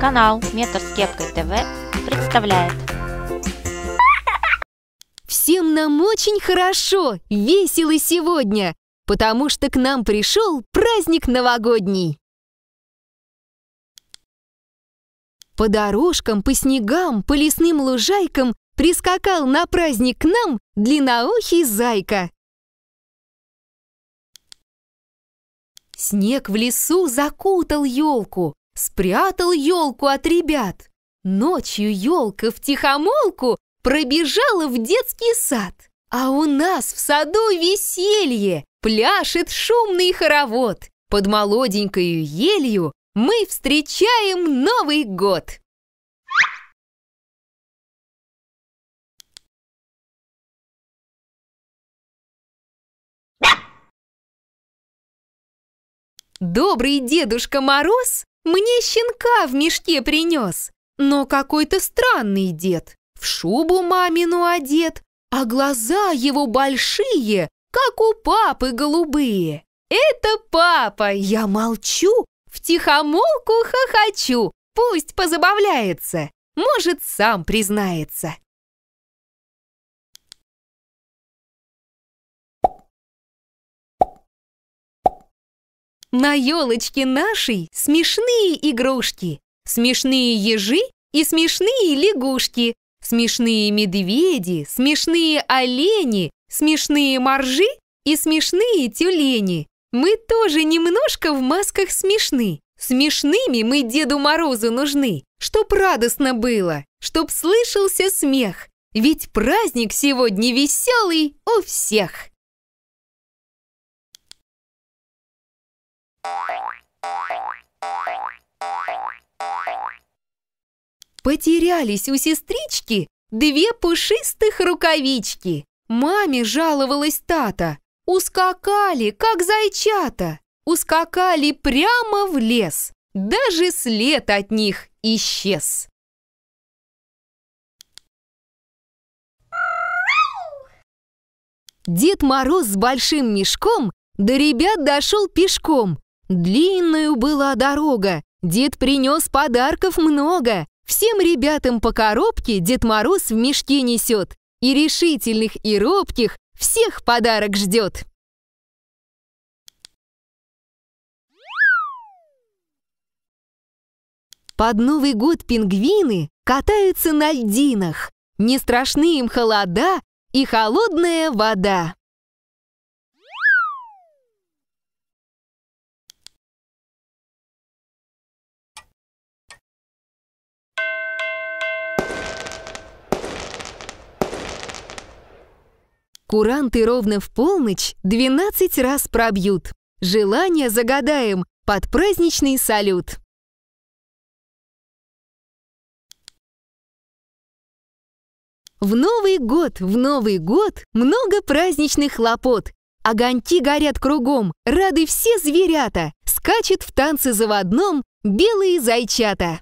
Канал «Метр с кепкой ТВ» представляет. Всем нам очень хорошо, весело сегодня, потому что к нам пришел праздник новогодний. По дорожкам, по снегам, по лесным лужайкам прискакал на праздник к нам длинноухий зайка. Снег в лесу закутал елку, спрятал елку от ребят. Ночью елка в тихомолку пробежала в детский сад. А у нас в саду веселье, пляшет шумный хоровод. Под молоденькою елью мы встречаем Новый год. Добрый Дедушка Мороз мне щенка в мешке принес, но какой-то странный дед. В шубу мамину одет, а глаза его большие, как у папы голубые. Это папа, я молчу, втихомолку хохочу, пусть позабавляется, может, сам признается. На елочке нашей смешные игрушки, смешные ежи и смешные лягушки, смешные медведи, смешные олени, смешные моржи и смешные тюлени. Мы тоже немножко в масках смешны. Смешными мы Деду Морозу нужны, чтоб радостно было, чтоб слышался смех. Ведь праздник сегодня веселый у всех. Потерялись у сестрички две пушистых рукавички. Маме жаловалась тата. Ускакали, как зайчата. Ускакали прямо в лес. Даже след от них исчез. Дед Мороз с большим мешком до ребят дошел пешком. Длинную была дорога, дед принес подарков много. Всем ребятам по коробке Дед Мороз в мешке несет, и решительных, и робких всех подарок ждет. Под Новый год пингвины катаются на льдинах. Не страшны им холода и холодная вода. Куранты ровно в полночь 12 раз пробьют. Желание загадаем под праздничный салют. В Новый год, в Новый год много праздничных хлопот. Огоньки горят кругом, рады все зверята. Скачет в танце заводном белые зайчата.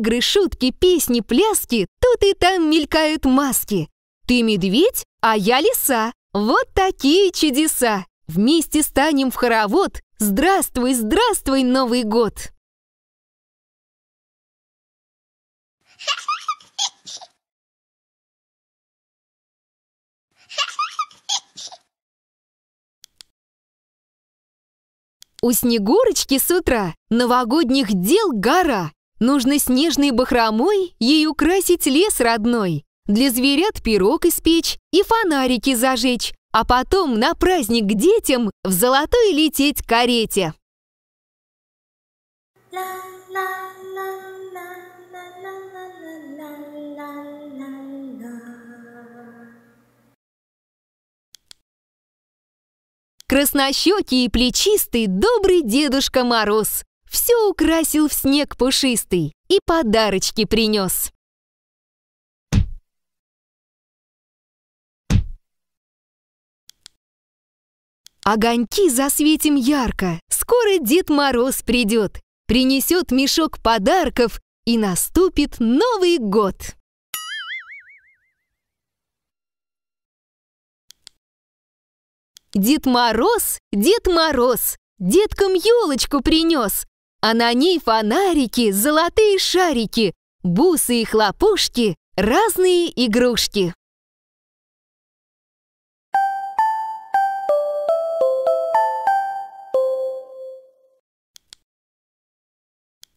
игры, шутки, песни, пляски, тут и там мелькают маски. Ты медведь, а я лиса. Вот такие чудеса. Вместе станем в хоровод. Здравствуй, здравствуй, Новый год. У Снегурочки с утра новогодних дел гора. Нужно снежной бахромой ей украсить лес родной, для зверят пирог испечь и фонарики зажечь, а потом на праздник к детям в золотой лететь карете. Краснощекий и плечистый добрый Дедушка Мороз все украсил в снег пушистый и подарочки принес. Огоньки засветим ярко, скоро Дед Мороз придет, принесет мешок подарков и наступит Новый год. Дед Мороз, Дед Мороз, деткам елочку принес, а на ней фонарики, золотые шарики, бусы и хлопушки, разные игрушки.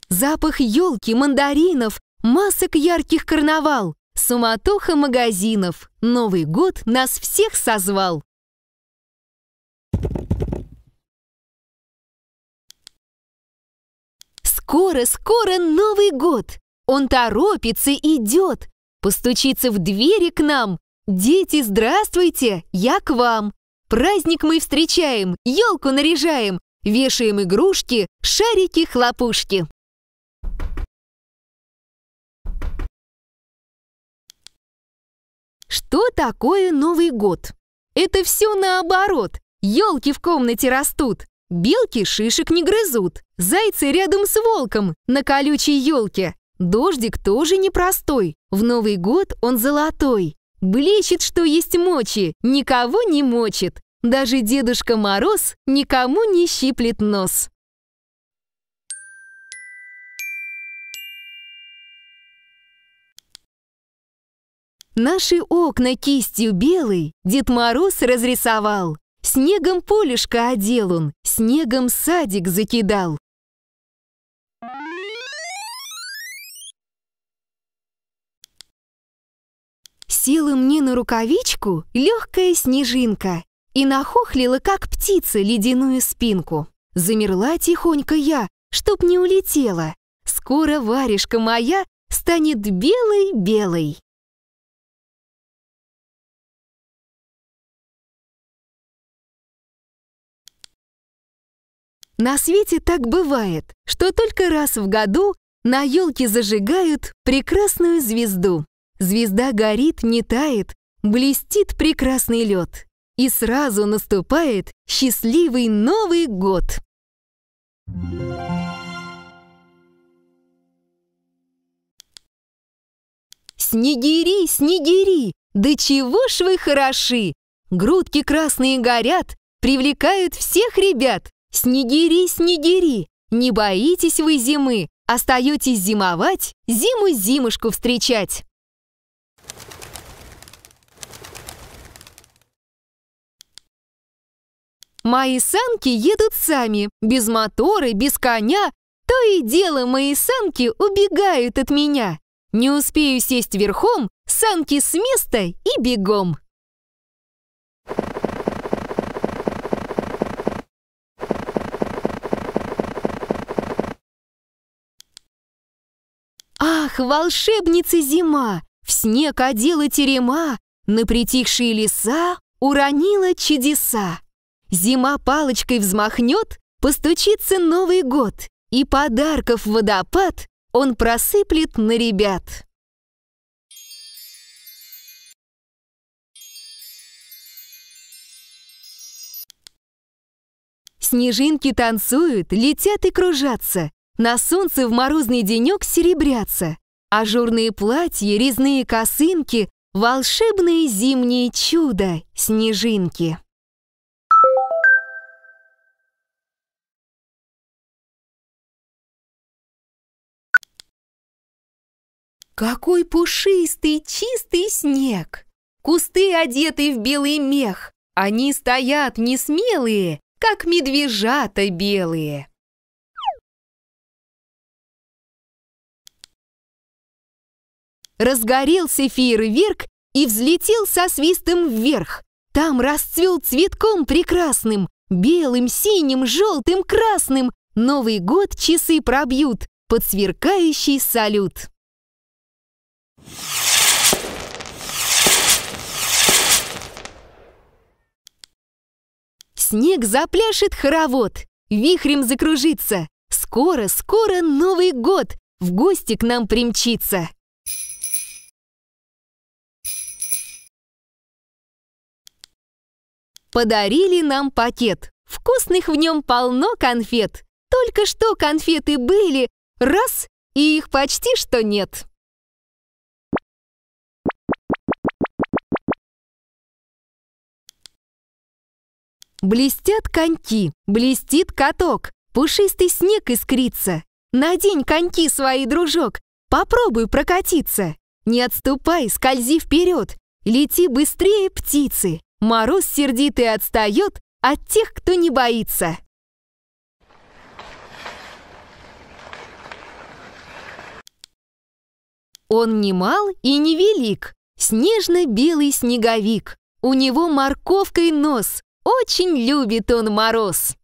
Запах елки, мандаринов, масок ярких карнавал, суматоха магазинов. Новый год нас всех созвал. Скоро, скоро Новый год! Он торопится и идет! Постучится в двери к нам! Дети, здравствуйте! Я к вам! Праздник мы встречаем, елку наряжаем, вешаем игрушки, шарики, хлопушки. Что такое Новый год? Это все наоборот. Елки в комнате растут, Белки шишек не грызут, зайцы рядом с волком на колючей елке. Дождик тоже непростой, в Новый год он золотой. Блещет, что есть мочи, никого не мочит. Даже Дедушка Мороз никому не щиплет нос. Наши окна кистью белой Дед Мороз разрисовал. Снегом полюшка одел он, снегом садик закидал. Села мне на рукавичку легкая снежинка и нахохлила, как птица, ледяную спинку. Замерла тихонько я, чтоб не улетела. Скоро варежка моя станет белой-белой. На свете так бывает, что только раз в году на елке зажигают прекрасную звезду. Звезда горит, не тает, блестит прекрасный лед. И сразу наступает счастливый Новый год. Снегири, снегири, да чего ж вы хороши! Грудки красные горят, привлекают всех ребят. Снегири, снегири, не боитесь вы зимы, остаетесь зимовать, зиму-зимушку встречать. Мои санки едут сами, без моторы, без коня. То и дело мои санки убегают от меня. Не успею сесть верхом, санки с места и бегом. Ах, волшебница зима! В снег одела терема, на притихшие леса уронила чудеса. Зима палочкой взмахнет, постучится Новый год, и подарков водопад он просыплет на ребят. Снежинки танцуют, летят и кружатся, на солнце в морозный денек серебрятся. Ажурные платья, резные косынки, волшебные зимние чудо, снежинки. Какой пушистый, чистый снег! Кусты одеты в белый мех. Они стоят несмелые, как медвежата белые. Разгорелся фейерверк и взлетел со свистом вверх. Там расцвел цветком прекрасным, белым, синим, желтым, красным. Новый год часы пробьют под сверкающий салют. Снег запляшет хоровод, вихрем закружится. Скоро-скоро Новый год в гости к нам примчится. подарили нам пакет. Вкусных в нем полно конфет. Только что конфеты были, раз, и их почти что нет. Блестят коньки, блестит каток, пушистый снег искрится. Надень коньки свои, дружок, попробуй прокатиться. Не отступай, скользи вперед, лети быстрее птицы. Мороз сердитый отстает от тех, кто не боится. Он не мал и не велик, снежно-белый снеговик. У него морковкой нос, очень любит он мороз.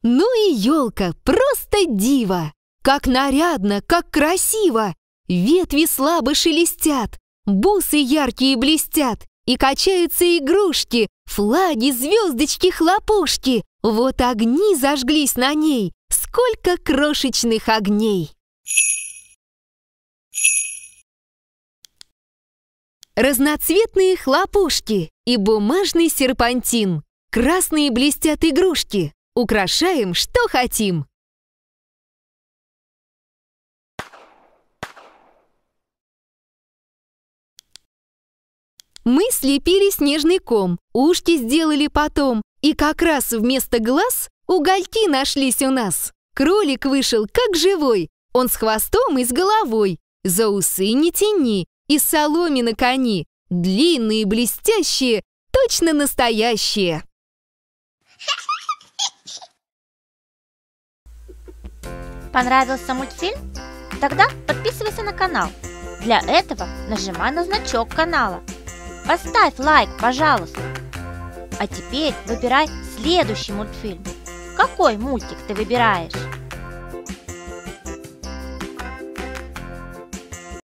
Ну и елка, просто диво! Как нарядно, как красиво! Ветви слабо шелестят, бусы яркие блестят, и качаются игрушки, флаги, звездочки, хлопушки. Вот огни зажглись на ней, сколько крошечных огней! Разноцветные хлопушки и бумажный серпантин. Красные блестят игрушки. Украшаем, что хотим. Мы слепили снежный ком, ушки сделали потом, и как раз вместо глаз угольки нашлись у нас. Кролик вышел как живой, он с хвостом и с головой. За усы не тяни, и соломины кони, длинные, блестящие, точно настоящие. Понравился мультфильм? Тогда подписывайся на канал. Для этого нажимай на значок канала – Поставь лайк, пожалуйста. А теперь выбирай следующий мультфильм. Какой мультик ты выбираешь?